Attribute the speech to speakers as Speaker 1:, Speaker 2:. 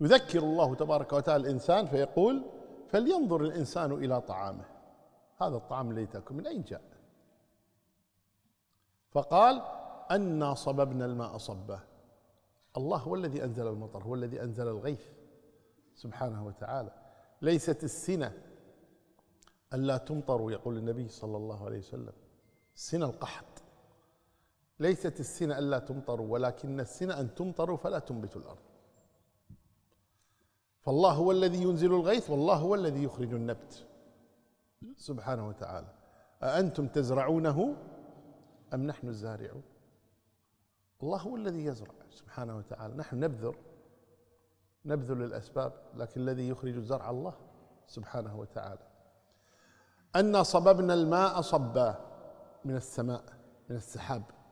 Speaker 1: يذكر الله تبارك وتعالى الإنسان فيقول فلينظر الإنسان إلى طعامه هذا الطعام الذي تأكل من أين جاء فقال أنا صببنا الماء صبا الله هو الذي أنزل المطر هو الذي أنزل الغيث سبحانه وتعالى ليست السنة ألا تمطروا يقول النبي صلى الله عليه وسلم السنة القحط ليست السنة ألا تمطروا ولكن السنة أن تمطروا فلا تنبت الأرض فالله هو الذي ينزل الغيث والله هو الذي يخرج النبت سبحانه وتعالى أأنتم تزرعونه أم نحن الزارعون الله هو الذي يزرع سبحانه وتعالى نحن نبذر نبذل الأسباب لكن الذي يخرج الزرع الله سبحانه وتعالى أنا صببنا الماء صبا من السماء من السحاب